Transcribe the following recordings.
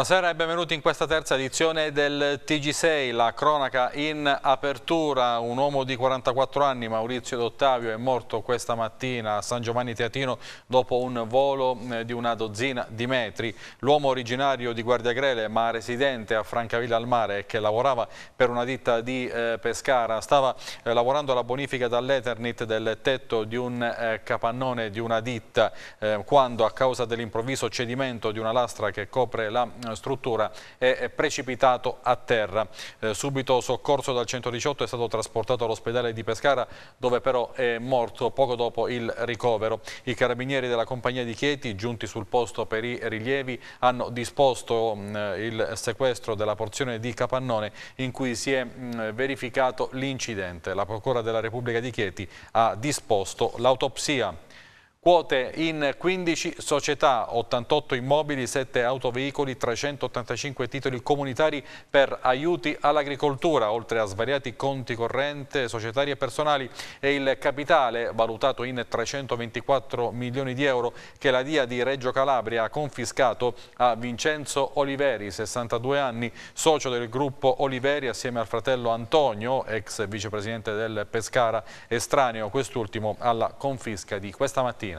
Buonasera e benvenuti in questa terza edizione del TG6, la cronaca in apertura. Un uomo di 44 anni, Maurizio D'Ottavio, è morto questa mattina a San Giovanni Teatino dopo un volo eh, di una dozzina di metri. L'uomo originario di Guardiagrele ma residente a Francavilla al Mare e che lavorava per una ditta di eh, Pescara stava eh, lavorando alla bonifica dall'Eternit del tetto di un capannone di una ditta quando a causa dell'improvviso cedimento di una lastra che copre la struttura è precipitato a terra. Eh, subito soccorso dal 118 è stato trasportato all'ospedale di Pescara dove però è morto poco dopo il ricovero. I carabinieri della compagnia di Chieti giunti sul posto per i rilievi hanno disposto mh, il sequestro della porzione di Capannone in cui si è mh, verificato l'incidente. La Procura della Repubblica di Chieti ha disposto l'autopsia. Quote in 15 società, 88 immobili, 7 autoveicoli, 385 titoli comunitari per aiuti all'agricoltura, oltre a svariati conti corrente, societari e personali e il capitale valutato in 324 milioni di euro che la DIA di Reggio Calabria ha confiscato a Vincenzo Oliveri, 62 anni, socio del gruppo Oliveri assieme al fratello Antonio, ex vicepresidente del Pescara, estraneo quest'ultimo alla confisca di questa mattina.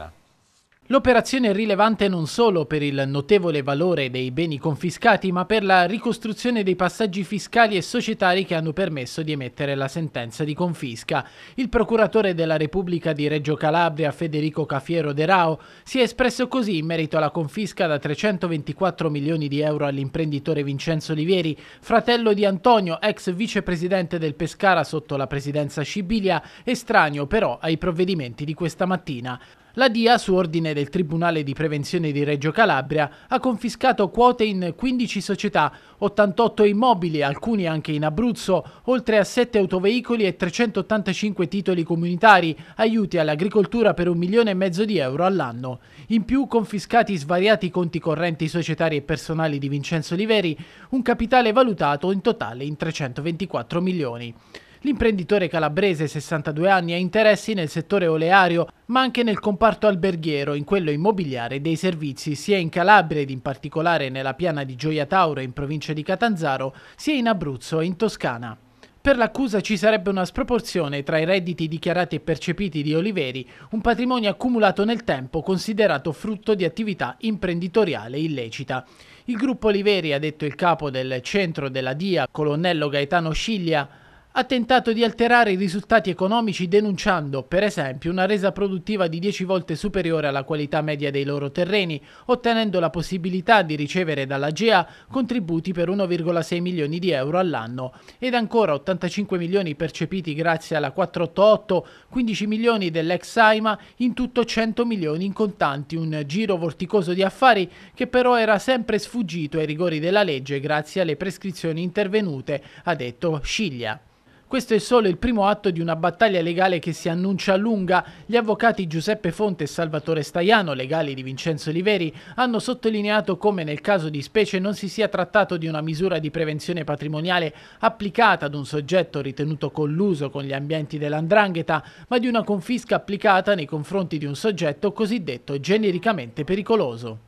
L'operazione è rilevante non solo per il notevole valore dei beni confiscati, ma per la ricostruzione dei passaggi fiscali e societari che hanno permesso di emettere la sentenza di confisca. Il procuratore della Repubblica di Reggio Calabria, Federico Cafiero De Rao, si è espresso così in merito alla confisca da 324 milioni di euro all'imprenditore Vincenzo Olivieri, fratello di Antonio, ex vicepresidente del Pescara sotto la presidenza Scibilia, estraneo però ai provvedimenti di questa mattina. La DIA, su ordine del Tribunale di Prevenzione di Reggio Calabria, ha confiscato quote in 15 società, 88 immobili, alcuni anche in Abruzzo, oltre a 7 autoveicoli e 385 titoli comunitari, aiuti all'agricoltura per un milione e mezzo di euro all'anno. In più confiscati svariati conti correnti societari e personali di Vincenzo Liveri, un capitale valutato in totale in 324 milioni. L'imprenditore calabrese, 62 anni, ha interessi nel settore oleario, ma anche nel comparto alberghiero, in quello immobiliare e dei servizi, sia in Calabria ed in particolare nella piana di Gioia Tauro in provincia di Catanzaro, sia in Abruzzo e in Toscana. Per l'accusa ci sarebbe una sproporzione tra i redditi dichiarati e percepiti di Oliveri, un patrimonio accumulato nel tempo considerato frutto di attività imprenditoriale illecita. Il gruppo Oliveri, ha detto il capo del centro della DIA, colonnello Gaetano Sciglia, ha tentato di alterare i risultati economici denunciando, per esempio, una resa produttiva di 10 volte superiore alla qualità media dei loro terreni, ottenendo la possibilità di ricevere dalla GEA contributi per 1,6 milioni di euro all'anno ed ancora 85 milioni percepiti grazie alla 488, 15 milioni dell'ex AIMA, in tutto 100 milioni in contanti, un giro vorticoso di affari che però era sempre sfuggito ai rigori della legge grazie alle prescrizioni intervenute, ha detto Sciglia. Questo è solo il primo atto di una battaglia legale che si annuncia lunga. Gli avvocati Giuseppe Fonte e Salvatore Staiano, legali di Vincenzo Liveri, hanno sottolineato come nel caso di specie non si sia trattato di una misura di prevenzione patrimoniale applicata ad un soggetto ritenuto colluso con gli ambienti dell'andrangheta, ma di una confisca applicata nei confronti di un soggetto cosiddetto genericamente pericoloso.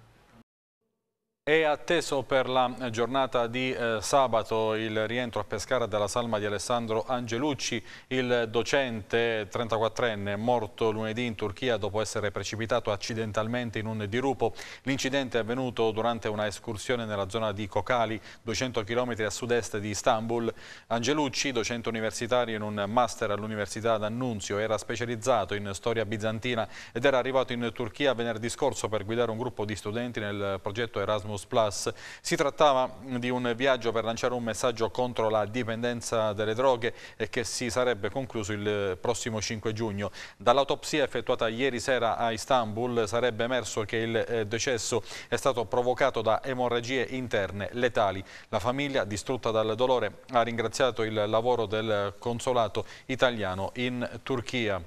È atteso per la giornata di eh, sabato il rientro a Pescara dalla salma di Alessandro Angelucci, il docente 34enne morto lunedì in Turchia dopo essere precipitato accidentalmente in un dirupo. L'incidente è avvenuto durante una escursione nella zona di Kokali, 200 km a sud-est di Istanbul. Angelucci, docente universitario in un master all'Università d'Annunzio, era specializzato in storia bizantina ed era arrivato in Turchia venerdì scorso per guidare un gruppo di studenti nel progetto Erasmus Erasmus Plus. Si trattava di un viaggio per lanciare un messaggio contro la dipendenza delle droghe e che si sarebbe concluso il prossimo 5 giugno. Dall'autopsia effettuata ieri sera a Istanbul sarebbe emerso che il eh, decesso è stato provocato da emorragie interne letali. La famiglia, distrutta dal dolore, ha ringraziato il lavoro del consolato italiano in Turchia.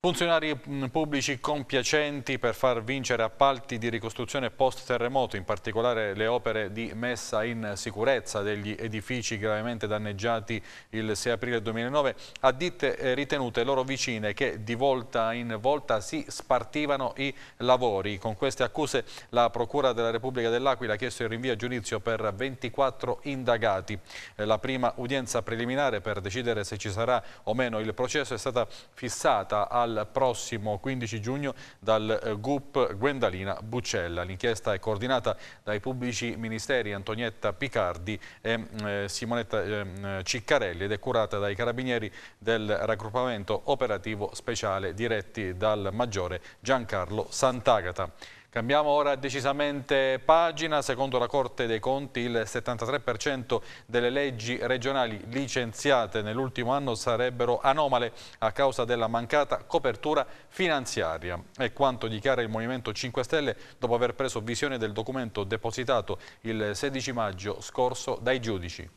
Funzionari mm, pubblici compiacenti per far vincere appalti di ricostruzione post-terremoto, in particolare le opere di messa in sicurezza degli edifici gravemente danneggiati il 6 aprile 2009, a ditte eh, ritenute loro vicine che di volta in volta si spartivano i lavori. Con queste accuse la Procura della Repubblica dell'Aquila ha chiesto il rinvio a giudizio per 24 indagati. Eh, la prima udienza preliminare per decidere se ci sarà o meno il processo è stata fissata al al prossimo 15 giugno dal eh, GUP Gwendalina Buccella. L'inchiesta è coordinata dai pubblici ministeri Antonietta Picardi e eh, Simonetta eh, Ciccarelli ed è curata dai carabinieri del raggruppamento operativo speciale diretti dal maggiore Giancarlo Sant'Agata. Cambiamo ora decisamente pagina. Secondo la Corte dei Conti il 73% delle leggi regionali licenziate nell'ultimo anno sarebbero anomale a causa della mancata copertura finanziaria. È quanto dichiara il Movimento 5 Stelle dopo aver preso visione del documento depositato il 16 maggio scorso dai giudici.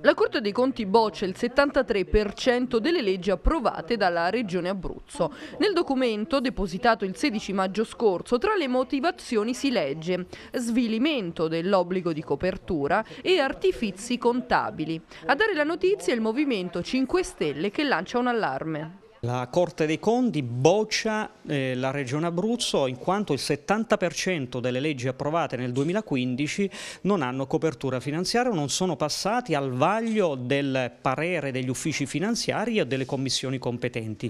La Corte dei Conti boccia il 73% delle leggi approvate dalla Regione Abruzzo. Nel documento, depositato il 16 maggio scorso, tra le motivazioni si legge svilimento dell'obbligo di copertura e artifizi contabili. A dare la notizia è il Movimento 5 Stelle che lancia un allarme. La Corte dei Conti boccia eh, la Regione Abruzzo in quanto il 70% delle leggi approvate nel 2015 non hanno copertura finanziaria o non sono passati al vaglio del parere degli uffici finanziari o delle commissioni competenti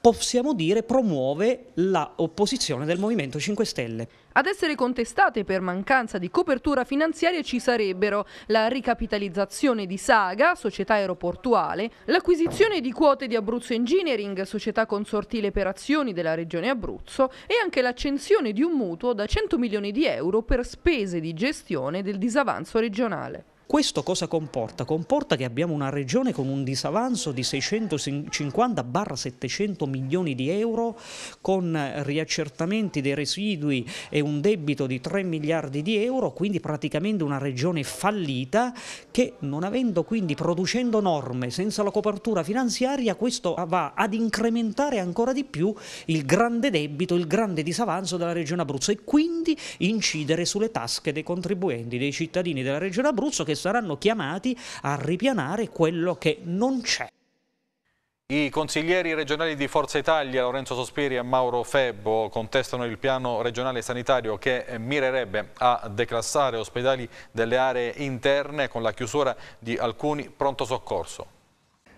possiamo dire promuove l'opposizione del Movimento 5 Stelle. Ad essere contestate per mancanza di copertura finanziaria ci sarebbero la ricapitalizzazione di Saga, società aeroportuale, l'acquisizione di quote di Abruzzo Engineering, società consortile per azioni della regione Abruzzo e anche l'accensione di un mutuo da 100 milioni di euro per spese di gestione del disavanzo regionale. Questo cosa comporta? Comporta che abbiamo una regione con un disavanzo di 650-700 milioni di euro, con riaccertamenti dei residui e un debito di 3 miliardi di euro, quindi praticamente una regione fallita che non avendo quindi, producendo norme senza la copertura finanziaria, questo va ad incrementare ancora di più il grande debito, il grande disavanzo della regione Abruzzo e quindi incidere sulle tasche dei contribuenti, dei cittadini della regione Abruzzo che saranno chiamati a ripianare quello che non c'è. I consiglieri regionali di Forza Italia, Lorenzo Sospiri e Mauro Febbo, contestano il piano regionale sanitario che mirerebbe a declassare ospedali delle aree interne con la chiusura di alcuni pronto soccorso.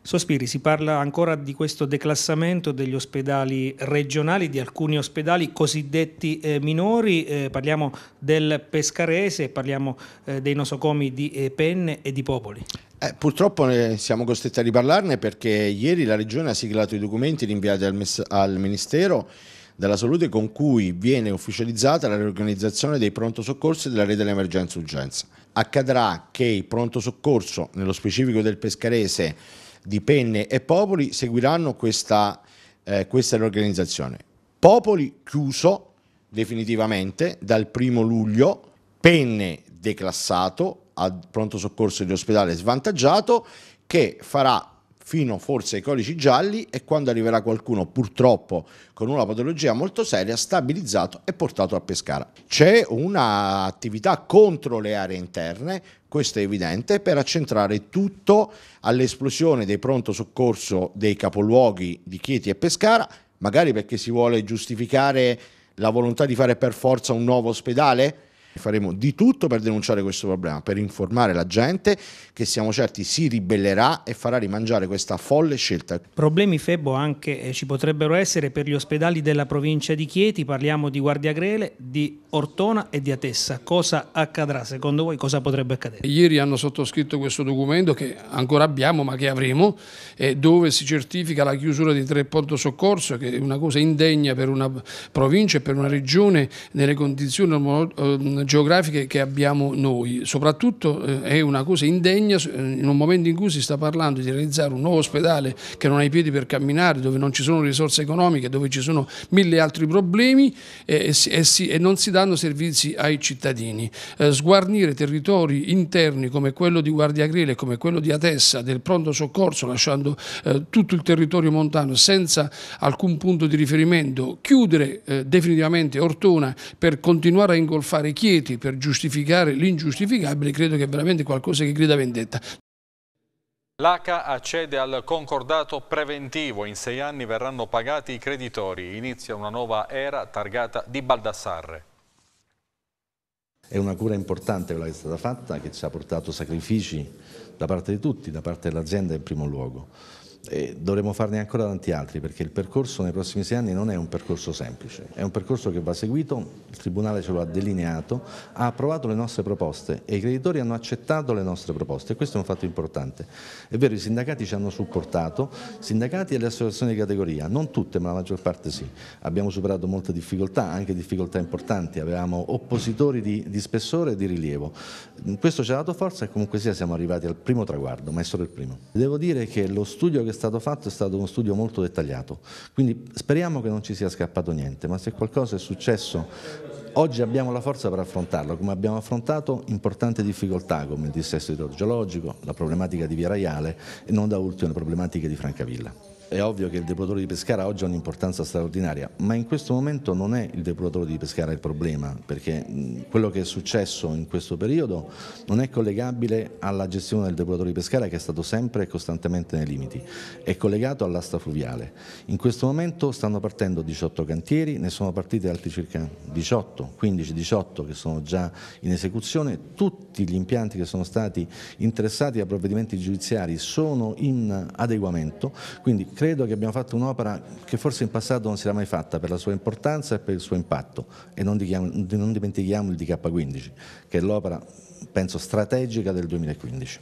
Sospiri, si parla ancora di questo declassamento degli ospedali regionali, di alcuni ospedali cosiddetti eh, minori, eh, parliamo del Pescarese, parliamo eh, dei nosocomi di eh, Penne e di Popoli. Eh, purtroppo ne eh, siamo costretti a riparlarne perché ieri la Regione ha siglato i documenti rinviati al, al Ministero della Salute con cui viene ufficializzata la riorganizzazione dei pronto soccorsi della rete dell'emergenza urgenza. Accadrà che il pronto soccorso, nello specifico del Pescarese, di Penne e Popoli seguiranno questa, eh, questa riorganizzazione. Popoli chiuso definitivamente dal primo luglio, Penne declassato al pronto soccorso di ospedale svantaggiato che farà fino forse ai codici gialli e quando arriverà qualcuno purtroppo con una patologia molto seria stabilizzato e portato a Pescara. C'è un'attività contro le aree interne, questo è evidente, per accentrare tutto all'esplosione dei pronto soccorso dei capoluoghi di Chieti e Pescara, magari perché si vuole giustificare la volontà di fare per forza un nuovo ospedale? Faremo di tutto per denunciare questo problema, per informare la gente che siamo certi si ribellerà e farà rimangiare questa folle scelta. Problemi Febo anche eh, ci potrebbero essere per gli ospedali della provincia di Chieti, parliamo di Guardia Grele, di Ortona e di Atessa. Cosa accadrà secondo voi? Cosa potrebbe accadere? Ieri hanno sottoscritto questo documento che ancora abbiamo ma che avremo, eh, dove si certifica la chiusura di tre porto soccorso, che è una cosa indegna per una provincia e per una regione nelle condizioni eh, geografiche che abbiamo noi. Soprattutto eh, è una cosa indegna eh, in un momento in cui si sta parlando di realizzare un nuovo ospedale che non ha i piedi per camminare, dove non ci sono risorse economiche, dove ci sono mille altri problemi eh, e, e, si, e non si danno servizi ai cittadini. Eh, sguarnire territori interni come quello di Guardia Guardiagrele, come quello di Atessa, del pronto soccorso, lasciando eh, tutto il territorio montano senza alcun punto di riferimento, chiudere eh, definitivamente Ortona per continuare a ingolfare Chiesa, lieti per giustificare l'ingiustificabile, credo che è veramente qualcosa che grida vendetta. L'ACA accede al concordato preventivo, in sei anni verranno pagati i creditori, inizia una nuova era targata di Baldassarre. È una cura importante quella che è stata fatta, che ci ha portato sacrifici da parte di tutti, da parte dell'azienda in primo luogo e dovremo farne ancora tanti altri perché il percorso nei prossimi sei anni non è un percorso semplice, è un percorso che va seguito, il Tribunale ce lo ha delineato, ha approvato le nostre proposte e i creditori hanno accettato le nostre proposte e questo è un fatto importante. È vero, i sindacati ci hanno supportato, sindacati e le associazioni di categoria, non tutte ma la maggior parte sì, abbiamo superato molte difficoltà, anche difficoltà importanti, avevamo oppositori di, di spessore e di rilievo, questo ci ha dato forza e comunque sia siamo arrivati al primo traguardo, ma è solo il primo. Devo dire che lo studio che che è stato fatto è stato uno studio molto dettagliato, quindi speriamo che non ci sia scappato niente, ma se qualcosa è successo oggi abbiamo la forza per affrontarlo, come abbiamo affrontato importanti difficoltà come il dissesto idrogeologico, la problematica di Via Raiale e non da ultimo le problematiche di Francavilla. È ovvio che il depuratore di Pescara oggi ha un'importanza straordinaria, ma in questo momento non è il depuratore di Pescara il problema, perché quello che è successo in questo periodo non è collegabile alla gestione del depuratore di Pescara che è stato sempre e costantemente nei limiti, è collegato all'asta fluviale. In questo momento stanno partendo 18 cantieri, ne sono partiti altri circa 18, 15-18 che sono già in esecuzione, tutti gli impianti che sono stati interessati a provvedimenti giudiziari sono in adeguamento, quindi credo che abbiamo fatto un'opera che forse in passato non si era mai fatta per la sua importanza e per il suo impatto e non, non dimentichiamo il DK15 che è l'opera penso strategica del 2015.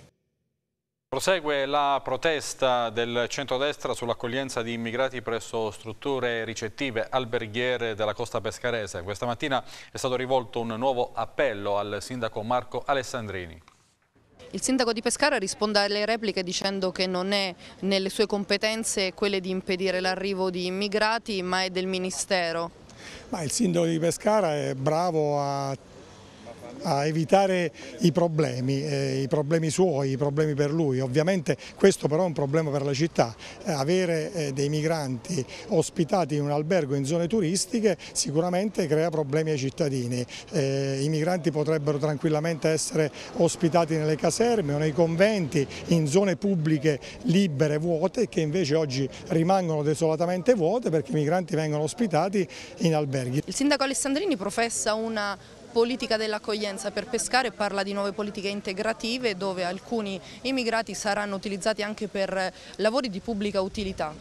Prosegue la protesta del centrodestra sull'accoglienza di immigrati presso strutture ricettive alberghiere della costa pescarese. Questa mattina è stato rivolto un nuovo appello al sindaco Marco Alessandrini. Il sindaco di Pescara risponde alle repliche dicendo che non è nelle sue competenze quelle di impedire l'arrivo di immigrati ma è del Ministero. Ma il sindaco di Pescara è bravo a a evitare i problemi, eh, i problemi suoi, i problemi per lui. Ovviamente questo però è un problema per la città, eh, avere eh, dei migranti ospitati in un albergo in zone turistiche sicuramente crea problemi ai cittadini. Eh, I migranti potrebbero tranquillamente essere ospitati nelle caserme o nei conventi, in zone pubbliche libere, vuote, che invece oggi rimangono desolatamente vuote perché i migranti vengono ospitati in alberghi. Il sindaco Alessandrini professa una politica dell'accoglienza per pescare parla di nuove politiche integrative dove alcuni immigrati saranno utilizzati anche per eh, lavori di pubblica utilità.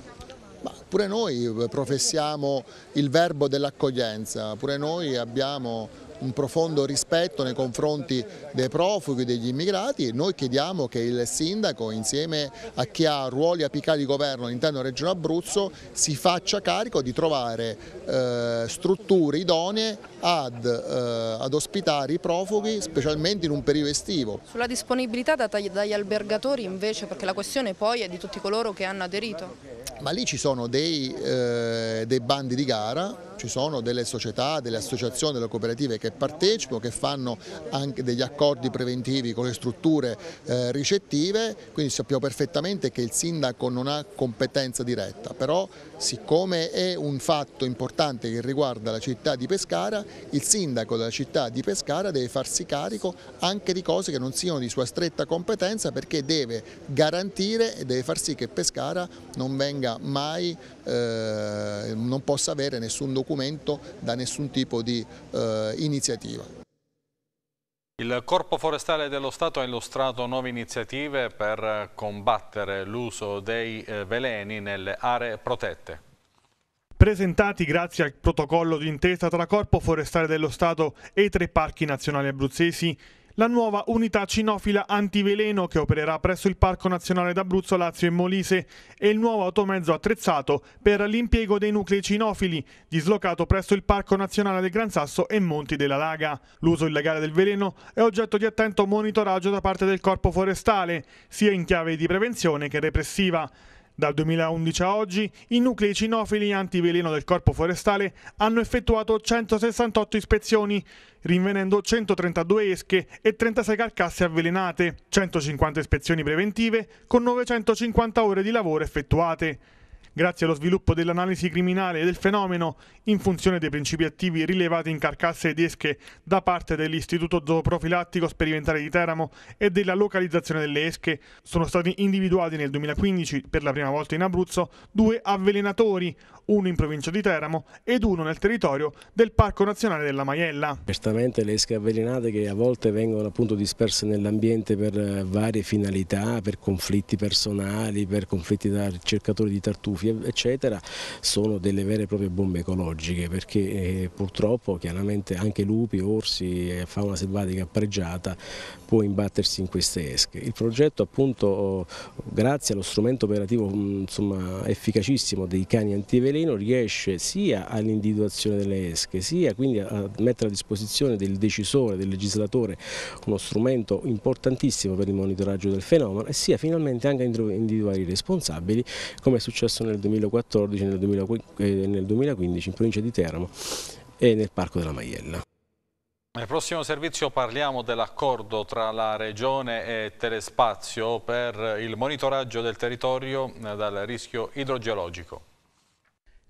Ma pure noi professiamo il verbo dell'accoglienza, pure noi abbiamo un profondo rispetto nei confronti dei profughi, degli immigrati e noi chiediamo che il sindaco insieme a chi ha ruoli apicali di governo all'interno della Regione Abruzzo si faccia carico di trovare eh, strutture idonee ad, eh, ad, ospitare i profughi specialmente in un periodo estivo. Sulla disponibilità data dagli albergatori invece perché la questione poi è di tutti coloro che hanno aderito? Ma lì ci sono dei, eh, dei bandi di gara ci sono delle società, delle associazioni, delle cooperative che partecipano, che fanno anche degli accordi preventivi con le strutture eh, ricettive, quindi sappiamo perfettamente che il sindaco non ha competenza diretta, però Siccome è un fatto importante che riguarda la città di Pescara, il sindaco della città di Pescara deve farsi carico anche di cose che non siano di sua stretta competenza perché deve garantire e deve far sì che Pescara non venga mai, eh, non possa avere nessun documento da nessun tipo di eh, iniziativa. Il Corpo Forestale dello Stato ha illustrato nuove iniziative per combattere l'uso dei eh, veleni nelle aree protette. Presentati grazie al protocollo d'intesa tra Corpo Forestale dello Stato e i tre parchi nazionali abruzzesi, la nuova unità cinofila antiveleno che opererà presso il Parco Nazionale d'Abruzzo, Lazio e Molise e il nuovo automezzo attrezzato per l'impiego dei nuclei cinofili, dislocato presso il Parco Nazionale del Gran Sasso e Monti della Laga. L'uso illegale del veleno è oggetto di attento monitoraggio da parte del Corpo Forestale, sia in chiave di prevenzione che repressiva. Dal 2011 a oggi, i nuclei cinofili antiveleno del Corpo Forestale hanno effettuato 168 ispezioni, rinvenendo 132 esche e 36 carcasse avvelenate, 150 ispezioni preventive con 950 ore di lavoro effettuate grazie allo sviluppo dell'analisi criminale del fenomeno in funzione dei principi attivi rilevati in carcasse ed esche da parte dell'Istituto Zooprofilattico Sperimentale di Teramo e della localizzazione delle esche, sono stati individuati nel 2015 per la prima volta in Abruzzo due avvelenatori, uno in provincia di Teramo ed uno nel territorio del Parco Nazionale della Maiella. Certamente le esche avvelenate che a volte vengono appunto disperse nell'ambiente per eh, varie finalità, per conflitti personali, per conflitti da ricercatori di tartufi eccetera sono delle vere e proprie bombe ecologiche perché eh, purtroppo chiaramente anche lupi, orsi e fauna selvatica pregiata può imbattersi in queste esche. Il progetto appunto grazie allo strumento operativo mm, insomma, efficacissimo dei cani antiveleno riesce sia all'individuazione delle esche sia quindi a mettere a disposizione del decisore, del legislatore uno strumento importantissimo per il monitoraggio del fenomeno e sia finalmente anche a individuare i responsabili come è successo nel 2014 e nel 2015 eh, in provincia di Teramo e nel Parco della Maiella. Nel prossimo servizio parliamo dell'accordo tra la Regione e Telespazio per il monitoraggio del territorio eh, dal rischio idrogeologico.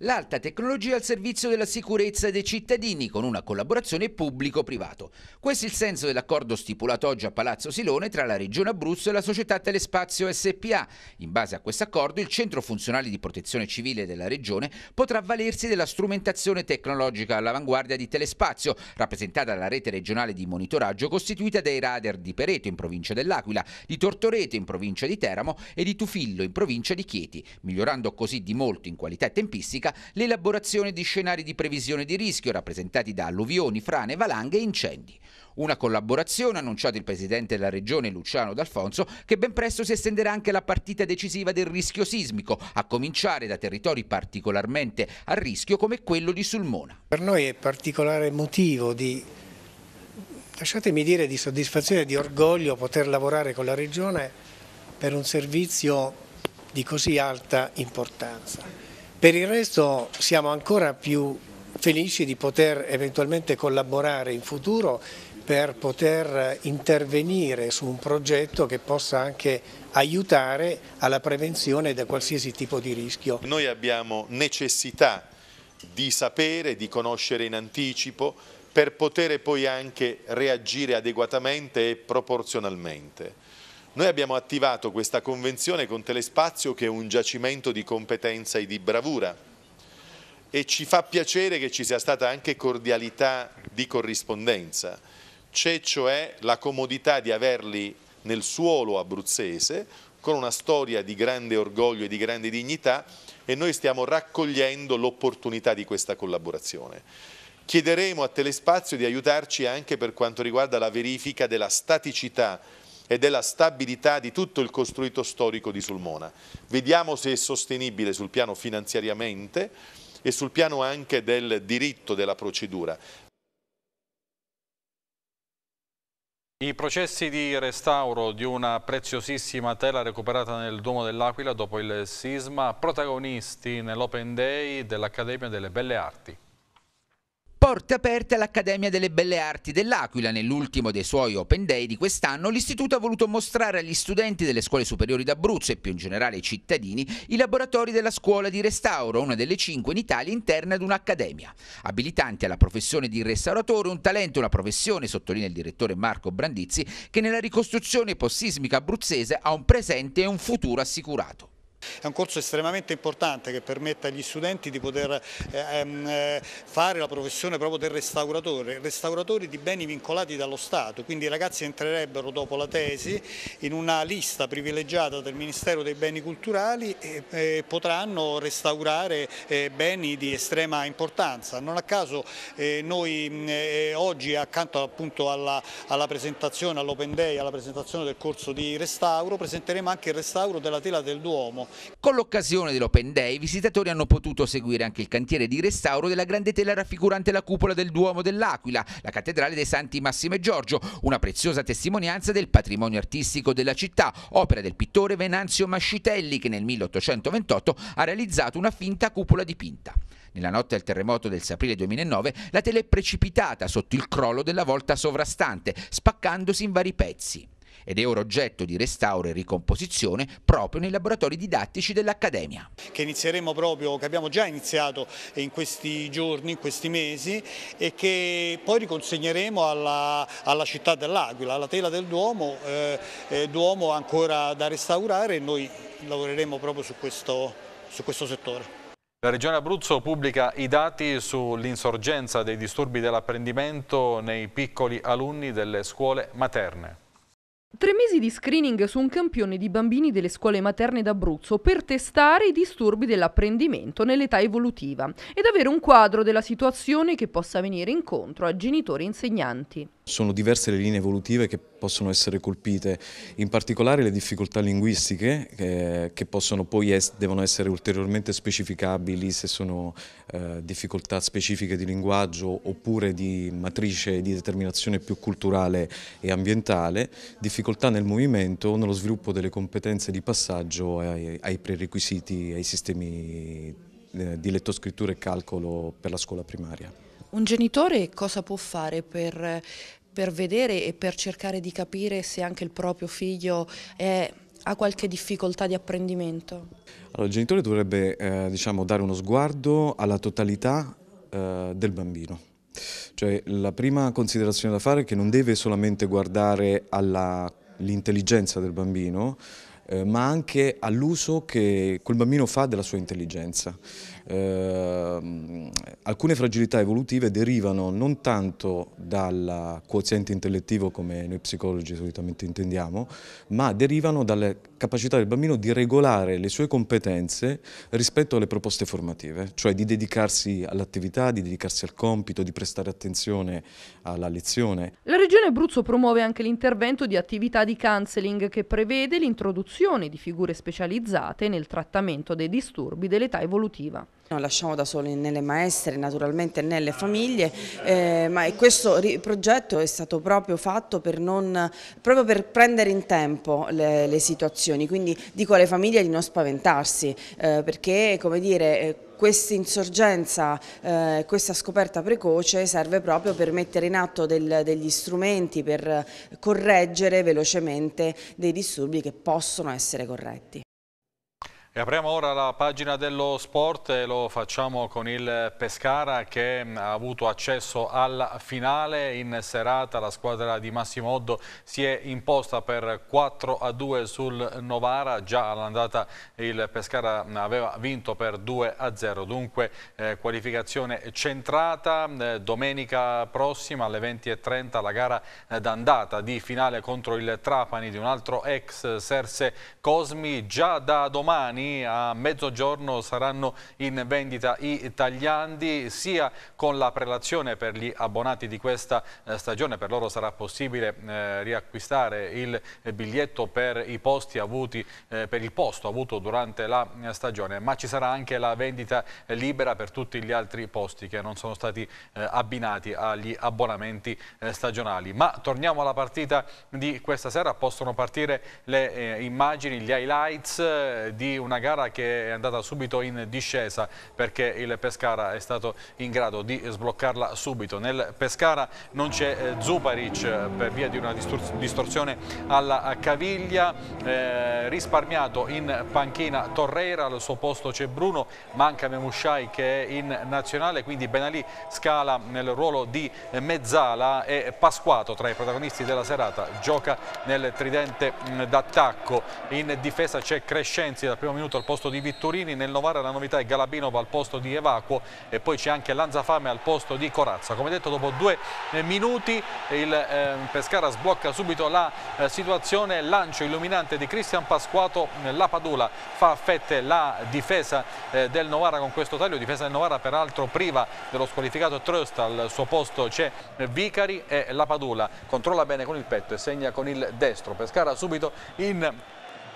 L'alta tecnologia al servizio della sicurezza dei cittadini con una collaborazione pubblico-privato. Questo è il senso dell'accordo stipulato oggi a Palazzo Silone tra la Regione Abruzzo e la società Telespazio SPA. In base a questo accordo il Centro Funzionale di Protezione Civile della Regione potrà valersi della strumentazione tecnologica all'avanguardia di Telespazio, rappresentata dalla rete regionale di monitoraggio costituita dai radar di Pereto in provincia dell'Aquila, di Tortoreto in provincia di Teramo e di Tufillo in provincia di Chieti, migliorando così di molto in qualità e tempistica climatica l'elaborazione di scenari di previsione di rischio rappresentati da alluvioni, frane, valanghe e incendi. Una collaborazione annunciato il presidente della regione Luciano D'Alfonso che ben presto si estenderà anche alla partita decisiva del rischio sismico, a cominciare da territori particolarmente a rischio come quello di Sulmona. Per noi è particolare motivo di lasciatemi dire di soddisfazione e di orgoglio poter lavorare con la Regione per un servizio di così alta importanza. Per il resto siamo ancora più felici di poter eventualmente collaborare in futuro per poter intervenire su un progetto che possa anche aiutare alla prevenzione da qualsiasi tipo di rischio. Noi abbiamo necessità di sapere, di conoscere in anticipo per poter poi anche reagire adeguatamente e proporzionalmente. Noi abbiamo attivato questa convenzione con Telespazio che è un giacimento di competenza e di bravura e ci fa piacere che ci sia stata anche cordialità di corrispondenza. C'è cioè la comodità di averli nel suolo abruzzese con una storia di grande orgoglio e di grande dignità e noi stiamo raccogliendo l'opportunità di questa collaborazione. Chiederemo a Telespazio di aiutarci anche per quanto riguarda la verifica della staticità e della stabilità di tutto il costruito storico di Sulmona. Vediamo se è sostenibile sul piano finanziariamente e sul piano anche del diritto della procedura. I processi di restauro di una preziosissima tela recuperata nel Duomo dell'Aquila dopo il sisma, protagonisti nell'Open Day dell'Accademia delle Belle Arti. Porte aperte all'Accademia delle Belle Arti dell'Aquila, nell'ultimo dei suoi Open Day di quest'anno, l'istituto ha voluto mostrare agli studenti delle scuole superiori d'Abruzzo e più in generale ai cittadini i laboratori della scuola di restauro, una delle cinque in Italia interna ad un'accademia. Abilitanti alla professione di restauratore, un talento e una professione, sottolinea il direttore Marco Brandizzi, che nella ricostruzione post-sismica abruzzese ha un presente e un futuro assicurato. È un corso estremamente importante che permette agli studenti di poter eh, ehm, eh, fare la professione proprio del restauratore, restauratori di beni vincolati dallo Stato, quindi i ragazzi entrerebbero dopo la tesi in una lista privilegiata del Ministero dei Beni Culturali e, e potranno restaurare eh, beni di estrema importanza. Non a caso eh, noi eh, oggi accanto appunto alla, alla presentazione, all'Open Day, alla presentazione del corso di restauro, presenteremo anche il restauro della tela del Duomo con l'occasione dell'Open Day i visitatori hanno potuto seguire anche il cantiere di restauro della grande tela raffigurante la cupola del Duomo dell'Aquila, la cattedrale dei Santi Massimo e Giorgio, una preziosa testimonianza del patrimonio artistico della città, opera del pittore Venanzio Mascitelli che nel 1828 ha realizzato una finta cupola dipinta. Nella notte al terremoto del 6 aprile 2009 la tela è precipitata sotto il crollo della volta sovrastante, spaccandosi in vari pezzi ed è ora oggetto di restauro e ricomposizione proprio nei laboratori didattici dell'Accademia. Che inizieremo proprio, che abbiamo già iniziato in questi giorni, in questi mesi e che poi riconsegneremo alla, alla città dell'Aquila, alla tela del Duomo, eh, eh Duomo ancora da restaurare e noi lavoreremo proprio su questo, su questo settore. La Regione Abruzzo pubblica i dati sull'insorgenza dei disturbi dell'apprendimento nei piccoli alunni delle scuole materne. Tre mesi di screening su un campione di bambini delle scuole materne d'Abruzzo per testare i disturbi dell'apprendimento nell'età evolutiva ed avere un quadro della situazione che possa venire incontro a genitori e insegnanti. Sono diverse le linee evolutive che possono essere colpite, in particolare le difficoltà linguistiche eh, che possono poi es devono essere ulteriormente specificabili se sono eh, difficoltà specifiche di linguaggio oppure di matrice di determinazione più culturale e ambientale, difficoltà nel movimento o nello sviluppo delle competenze di passaggio ai, ai prerequisiti, ai sistemi eh, di lettoscrittura e calcolo per la scuola primaria. Un genitore cosa può fare per per vedere e per cercare di capire se anche il proprio figlio è ha qualche difficoltà di apprendimento? Allora, il genitore dovrebbe eh, diciamo, dare uno sguardo alla totalità eh, del bambino. Cioè, la prima considerazione da fare è che non deve solamente guardare all'intelligenza del bambino, eh, ma anche all'uso che quel bambino fa della sua intelligenza eh, alcune fragilità evolutive derivano non tanto dal quoziente intellettivo come noi psicologi solitamente intendiamo, ma derivano dalla capacità del bambino di regolare le sue competenze rispetto alle proposte formative, cioè di dedicarsi all'attività, di dedicarsi al compito, di prestare attenzione alla lezione. La Regione Abruzzo promuove anche l'intervento di attività di counseling che prevede l'introduzione di figure specializzate nel trattamento dei disturbi dell'età evolutiva. Non lasciamo da soli né le maestre naturalmente né le famiglie, eh, ma questo progetto è stato proprio fatto per, non, proprio per prendere in tempo le, le, situazioni, quindi dico alle famiglie di non spaventarsi, eh, perché come dire eh, questa insorgenza, eh, questa scoperta precoce serve proprio per mettere in atto del, degli strumenti per correggere velocemente dei disturbi che possono essere corretti. E apriamo ora la pagina dello sport e lo facciamo con il Pescara che mm, ha avuto accesso alla finale. In serata la squadra di Massimo Oddo si è imposta per 4 a 2 sul Novara. Già all'andata il Pescara mm, aveva vinto per 2 a 0. Dunque eh, qualificazione centrata. Eh, domenica prossima alle 20.30 la gara eh, d'andata di finale contro il Trapani di un altro ex Serse Cosmi. Già da domani a mezzogiorno saranno in vendita i tagliandi sia con la prelazione per gli abbonati di questa eh, stagione, per loro sarà possibile eh, riacquistare il eh, biglietto per i posti avuti per il posto avuto durante la stagione, ma ci sarà anche la vendita libera per tutti gli altri posti che non sono stati abbinati agli abbonamenti stagionali. Ma torniamo alla partita di questa sera, possono partire le immagini, gli highlights di un una gara che è andata subito in discesa perché il Pescara è stato in grado di sbloccarla subito. Nel Pescara non c'è eh, Zuparic eh, per via di una distorsione alla caviglia, eh, risparmiato in panchina Torreira, al suo posto c'è Bruno, manca Memushai che è in nazionale, quindi Benalì scala nel ruolo di mezzala e Pasquato tra i protagonisti della serata gioca nel tridente mm, d'attacco. In difesa c'è Crescenzi dal primo minuto al posto di Vittorini, nel Novara la novità è Galabinova al posto di Evacuo e poi c'è anche Lanzafame al posto di Corazza. Come detto dopo due eh, minuti il ehm, Pescara sblocca subito la eh, situazione, lancio illuminante di Cristian Pasquato, eh, la Padula fa a fette la difesa del Novara con questo taglio, difesa del Novara peraltro priva dello squalificato Tröst, al suo posto c'è Vicari e la Padula controlla bene con il petto e segna con il destro, Pescara subito in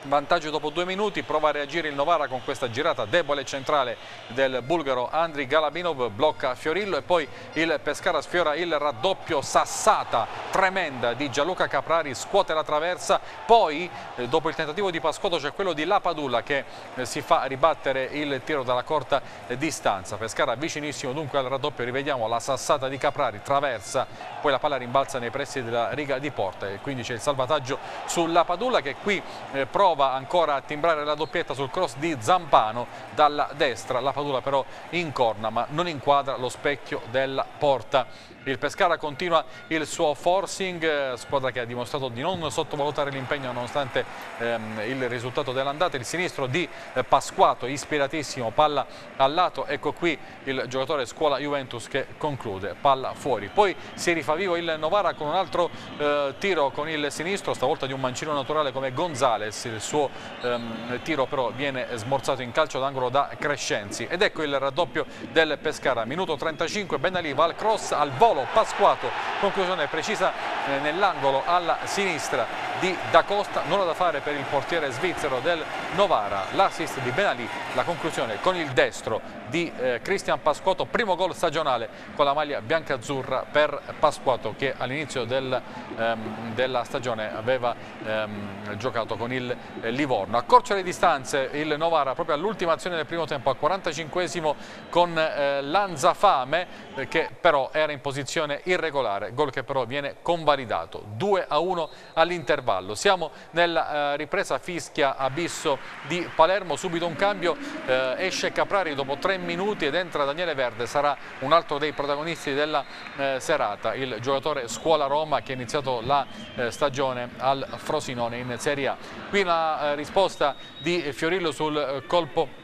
vantaggio dopo due minuti, prova a reagire il Novara con questa girata debole centrale del bulgaro Andri Galabinov, blocca Fiorillo e poi il Pescara sfiora il raddoppio, sassata tremenda di Gianluca Caprari, scuote la traversa, poi eh, dopo il tentativo di Pascotto c'è quello di Lapadulla che eh, si fa ribattere il tiro dalla corta eh, distanza, Pescara vicinissimo dunque al raddoppio, rivediamo la sassata di Caprari, traversa, poi la palla rimbalza nei pressi della riga di porta e quindi c'è il salvataggio su Lapadulla che qui prova prova ancora a timbrare la doppietta sul cross di Zampano dalla destra, la Padula però in corna ma non inquadra lo specchio della porta. Il Pescara continua il suo forcing, eh, squadra che ha dimostrato di non sottovalutare l'impegno nonostante ehm, il risultato dell'andata. Il sinistro di eh, Pasquato, ispiratissimo, palla al lato. Ecco qui il giocatore scuola Juventus che conclude, palla fuori. Poi si rifà vivo il Novara con un altro eh, tiro con il sinistro, stavolta di un mancino naturale come Gonzales. Il suo ehm, tiro però viene smorzato in calcio d'angolo da Crescenzi. Ed ecco il raddoppio del Pescara. Minuto 35, Benali va al cross, al volo Solo Pasquato, conclusione precisa eh, nell'angolo alla sinistra di Da Costa, nulla da fare per il portiere svizzero del Novara, l'assist di Benalì, la conclusione con il destro di eh, Cristian Pasquato, primo gol stagionale con la maglia bianca-azzurra per Pasquato che all'inizio del, ehm, della stagione aveva ehm, giocato con il eh, Livorno. Accorcia le distanze il Novara proprio all'ultima azione del primo tempo, al 45esimo con eh, Lanzafame eh, che però era in posizione irregolare, gol che però viene convalidato, 2 a 1 all'intervallo. Siamo nella eh, ripresa fischia abisso di Palermo, subito un cambio, eh, esce Caprari dopo 3 minuti minuti ed entra Daniele Verde, sarà un altro dei protagonisti della eh, serata, il giocatore Scuola Roma che ha iniziato la eh, stagione al Frosinone in Serie A. Qui la eh, risposta di Fiorillo sul eh, colpo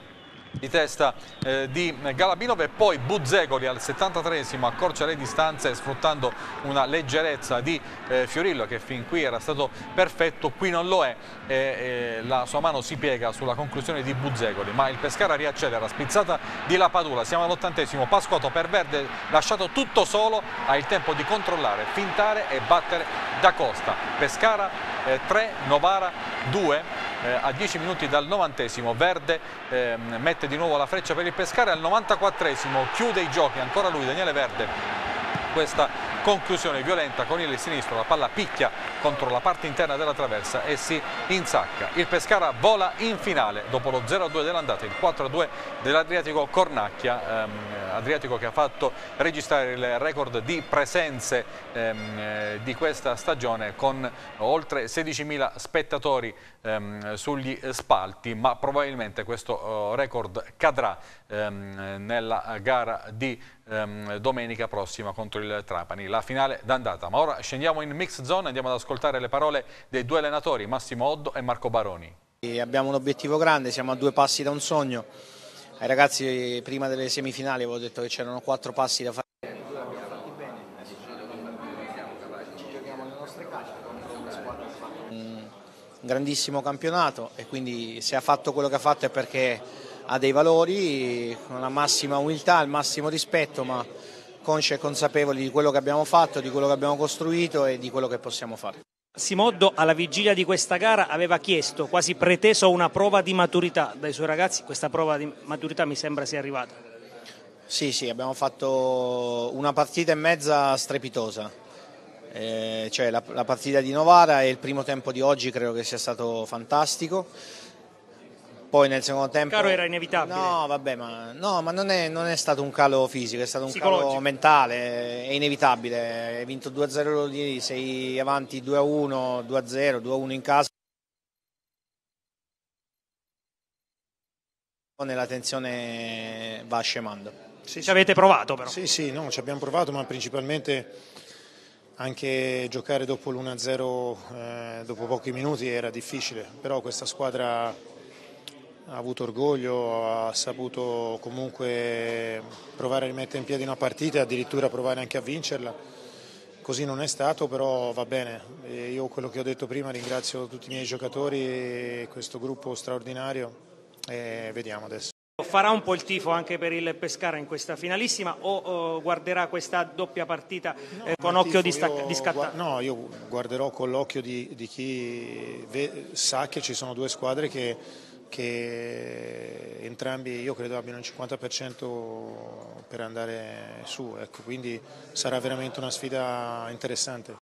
di testa eh, di Galabinov e poi Buzzegoli al 73esimo accorcia le distanze sfruttando una leggerezza di eh, Fiorillo che fin qui era stato perfetto, qui non lo è e, e la sua mano si piega sulla conclusione di Buzzegoli ma il Pescara riaccelera, spizzata di La Padula siamo all'ottantesimo, Pasquato per Verde lasciato tutto solo, ha il tempo di controllare, fintare e battere da Costa Pescara eh, 3, Novara 2 eh, a 10 minuti dal 90 Verde eh, mette di nuovo la freccia per il pescare al 94 chiude i giochi ancora lui Daniele Verde questa conclusione violenta con il sinistro, la palla picchia contro la parte interna della traversa e si insacca. Il Pescara vola in finale dopo lo 0-2 dell'andata, il 4-2 dell'Adriatico Cornacchia, ehm, Adriatico che ha fatto registrare il record di presenze ehm, eh, di questa stagione con oltre 16.000 spettatori ehm, sugli spalti, ma probabilmente questo eh, record cadrà ehm, nella gara di ehm, domenica prossima contro il Trapani, la finale d'andata. Ma ora scendiamo in mix zone e andiamo ad ascoltare le parole dei due allenatori, Massimo Oddo e Marco Baroni. Abbiamo un obiettivo grande, siamo a due passi da un sogno. Ai ragazzi prima delle semifinali avevo detto che c'erano quattro passi da fare grandissimo campionato e quindi se ha fatto quello che ha fatto è perché ha dei valori, con la massima umiltà, il massimo rispetto, ma consci e consapevoli di quello che abbiamo fatto, di quello che abbiamo costruito e di quello che possiamo fare. Simoddo alla vigilia di questa gara aveva chiesto, quasi preteso, una prova di maturità dai suoi ragazzi, questa prova di maturità mi sembra sia arrivata. Sì, sì, abbiamo fatto una partita e mezza strepitosa eh, cioè la, la, partita di Novara e il primo tempo di oggi credo che sia stato fantastico. Poi nel secondo tempo. Il calo era inevitabile. No, vabbè, ma, no, ma non, è, non, è, stato un calo fisico, è stato un calo mentale, è inevitabile. Hai vinto 2-0 lì, sei avanti 2-1, 2-0, 2-1 in casa. Nella tensione va scemando. Sì, ci avete provato però? Sì, sì, no, ci abbiamo provato, ma principalmente anche giocare dopo l'1-0 eh, dopo pochi minuti era difficile, però questa squadra ha avuto orgoglio, ha saputo comunque provare a rimettere in piedi una partita, addirittura provare anche a vincerla. Così non è stato, però va bene. E io quello che ho detto prima ringrazio tutti i miei giocatori e questo gruppo straordinario e vediamo adesso farà un po' il tifo anche per il Pescara in questa finalissima o, o guarderà questa doppia partita no, eh, con occhio di, io, di scattare? No, io guarderò con l'occhio di, di chi ve, sa che ci sono due squadre che, che entrambi io credo abbiano il 50% per andare su, ecco, quindi sarà veramente una sfida interessante.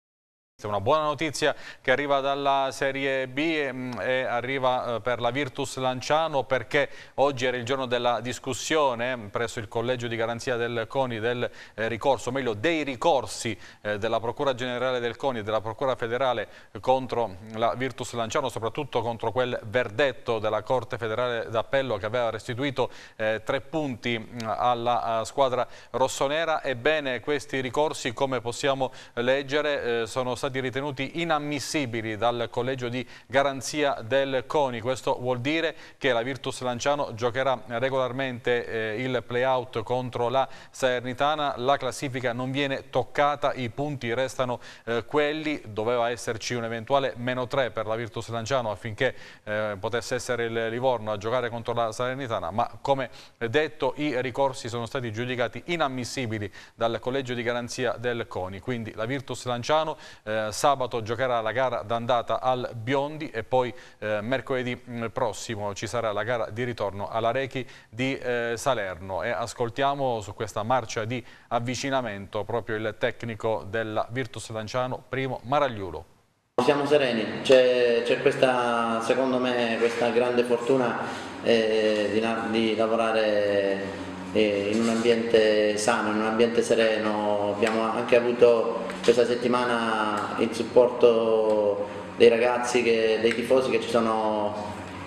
Una buona notizia che arriva dalla Serie B e, mm, e arriva eh, per la Virtus Lanciano perché oggi era il giorno della discussione mm, presso il collegio di garanzia del CONI del eh, ricorso, meglio dei ricorsi eh, della Procura Generale del CONI e della Procura Federale contro mm, la Virtus Lanciano, soprattutto contro quel verdetto della Corte Federale d'Appello che aveva restituito tre punti alla squadra rossonera. Ebbene questi ricorsi come possiamo leggere sono stati stati ritenuti inammissibili dal collegio di garanzia del CONI. Questo vuol dire che la Virtus Lanciano giocherà regolarmente eh, il playout contro la Salernitana. La classifica non viene toccata, i punti restano eh, quelli. Doveva esserci un eventuale meno 3 per la Virtus Lanciano affinché eh, potesse essere il Livorno a giocare contro la Salernitana, ma come detto i ricorsi sono stati giudicati inammissibili dal collegio di garanzia del CONI. Quindi la Virtus Lanciano eh, eh, sabato giocherà la gara d'andata al Biondi e poi eh, mercoledì mm, prossimo ci sarà la gara di ritorno alla Rechi di eh, Salerno e ascoltiamo su questa marcia di avvicinamento proprio il tecnico della Virtus Lanciano, primo Maragliulo. Siamo sereni, c'è questa, secondo me, questa grande fortuna eh, di, di, lavorare eh, in un ambiente sano, in un ambiente sereno. Abbiamo anche avuto questa settimana il supporto dei ragazzi, che, dei tifosi che ci sono,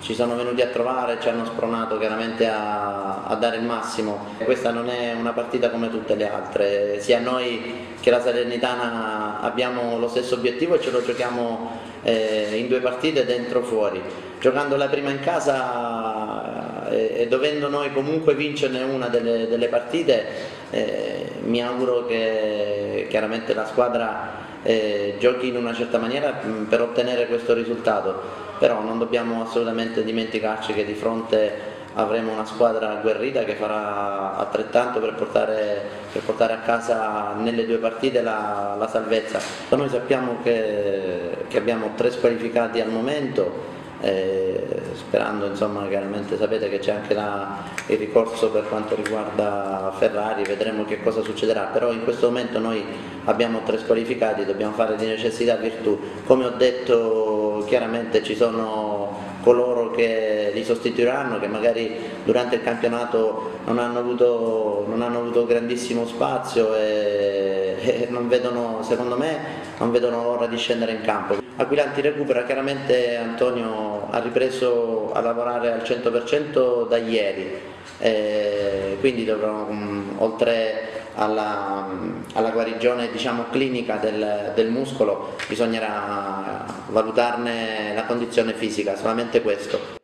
ci sono, venuti a trovare, ci hanno spronato chiaramente a, a, dare il massimo. Questa non è una partita come tutte le altre, sia noi che la Salernitana abbiamo lo stesso obiettivo e ce lo giochiamo eh, in due partite dentro o fuori. Giocando la prima in casa e, dovendo noi comunque vincerne una delle, delle partite eh, mi auguro che chiaramente la squadra eh, giochi in una certa maniera mm, per ottenere questo risultato però non dobbiamo assolutamente dimenticarci che di fronte avremo una squadra agguerrita che farà altrettanto per portare, per portare a casa nelle due partite la, la salvezza. Noi sappiamo che, che abbiamo tre squalificati al momento, eh, sperando insomma chiaramente sapete che c'è anche la, il ricorso per quanto riguarda Ferrari, vedremo che cosa succederà, però in questo momento noi abbiamo tre squalificati, dobbiamo fare di necessità virtù, come ho detto chiaramente ci sono coloro che li sostituiranno, che magari durante il campionato non hanno avuto, non hanno avuto grandissimo spazio e eh, non vedono, secondo me non vedono l'ora di scendere in campo. Aquilanti recupera, chiaramente Antonio ha ripreso a lavorare al 100% da ieri, eh, quindi dovrò, mm, oltre alla, mm, alla, guarigione diciamo, clinica del, del, muscolo bisognerà valutarne la condizione fisica, solamente questo.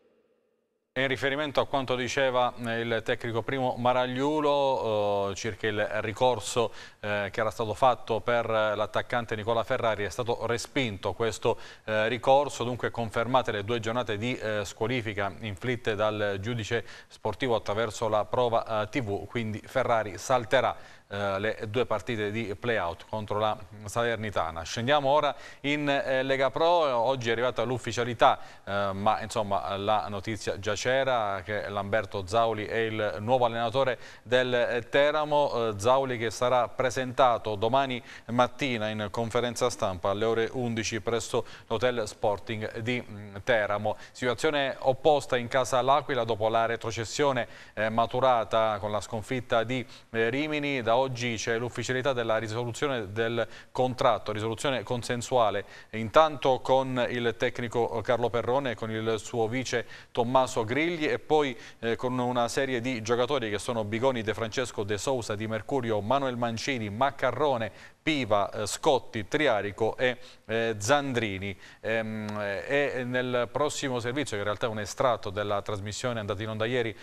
In riferimento a quanto diceva eh, il tecnico primo Maragliulo eh, circa il ricorso eh, che era stato fatto per eh, l'attaccante Nicola Ferrari è stato respinto questo eh, ricorso, dunque confermate le due giornate di eh, squalifica inflitte dal giudice sportivo attraverso la prova TV, quindi Ferrari salterà eh, le due partite di playout contro la Salernitana. Scendiamo ora in eh, Lega Pro, oggi è arrivata l'ufficialità, eh, ma insomma la notizia già c'era che Lamberto Zauli è il nuovo allenatore del eh, Teramo, eh, Zauli che sarà presentato domani mattina in conferenza stampa alle ore 11 presso l'Hotel Sporting di mm, Teramo. Situazione opposta in casa all'Aquila dopo la retrocessione maturata con la sconfitta di Rimini da oggi oggi c'è l'ufficialità della risoluzione del contratto, risoluzione consensuale, intanto con il tecnico Carlo Perrone, con il suo vice Tommaso Grigli e poi eh, con una serie di giocatori che sono Bigoni, De Francesco, De Sousa, Di Mercurio, Manuel Mancini, Maccarrone, Piva, eh, Scotti, Triarico e eh, Zandrini. Ehm, eh, e nel prossimo servizio, che in realtà è un estratto della trasmissione andata in onda ieri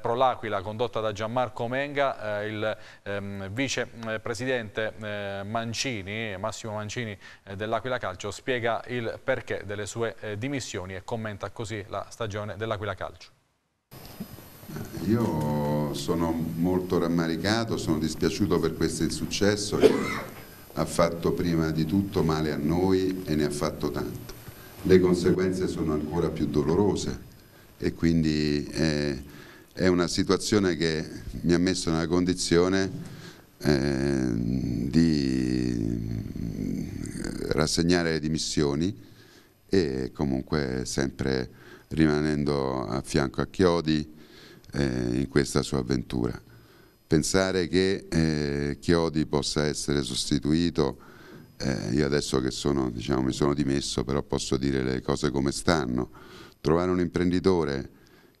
Pro L'Aquila, condotta da Gianmarco Menga, il ehm, vicepresidente Mancini, Massimo Mancini dell'Aquila Calcio, spiega il perché delle sue dimissioni e commenta così la stagione dell'Aquila Calcio. Io sono molto rammaricato, sono dispiaciuto per questo insuccesso ha fatto prima di tutto male a noi e ne ha fatto tanto. Le conseguenze sono ancora più dolorose e quindi eh, è una situazione che mi ha messo nella condizione eh, di eh, rassegnare le dimissioni e comunque sempre rimanendo a fianco a Chiodi eh, in questa sua avventura pensare che eh, Chiodi possa essere sostituito, eh, io adesso che sono, diciamo, mi sono dimesso, però posso dire le cose come stanno, trovare un imprenditore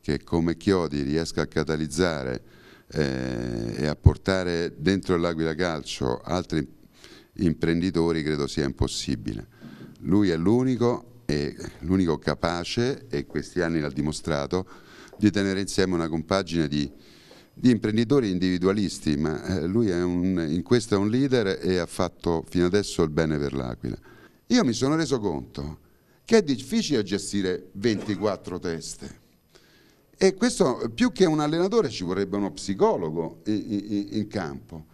che come Chiodi riesca a catalizzare eh, e a portare dentro l'Aquila Calcio altri imprenditori credo sia impossibile. Lui è l'unico, è l'unico capace, e questi anni l'ha dimostrato, di tenere insieme una compagine di di imprenditori individualisti, ma eh, lui è un, in questo è un leader e ha fatto fino adesso il bene per l'Aquila. Io mi sono reso conto che è difficile gestire 24 teste. E questo più che un allenatore ci vorrebbe uno psicologo in, in, in campo.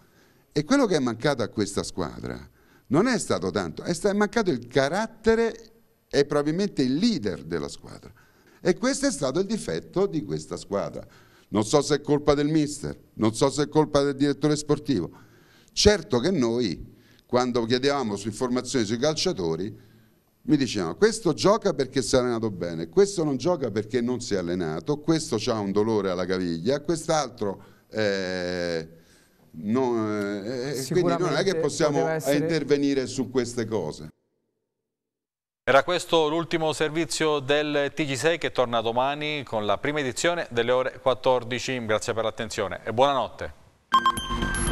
E quello che è mancato a questa squadra non è stato tanto, è, stato, è mancato il carattere e probabilmente il leader della squadra. E questo è stato il difetto di questa squadra non so se è colpa del mister, non so se è colpa del direttore sportivo. Certo che noi, quando chiedevamo su informazioni sui calciatori, mi dicevano questo gioca perché si è allenato bene, questo non gioca perché non si è allenato, questo ha un dolore alla caviglia, quest'altro... Eh, non, eh, eh, quindi non è che possiamo essere... intervenire su queste cose. Era questo l'ultimo servizio del TG6 che torna domani con la prima edizione delle ore 14. Grazie per l'attenzione e buonanotte.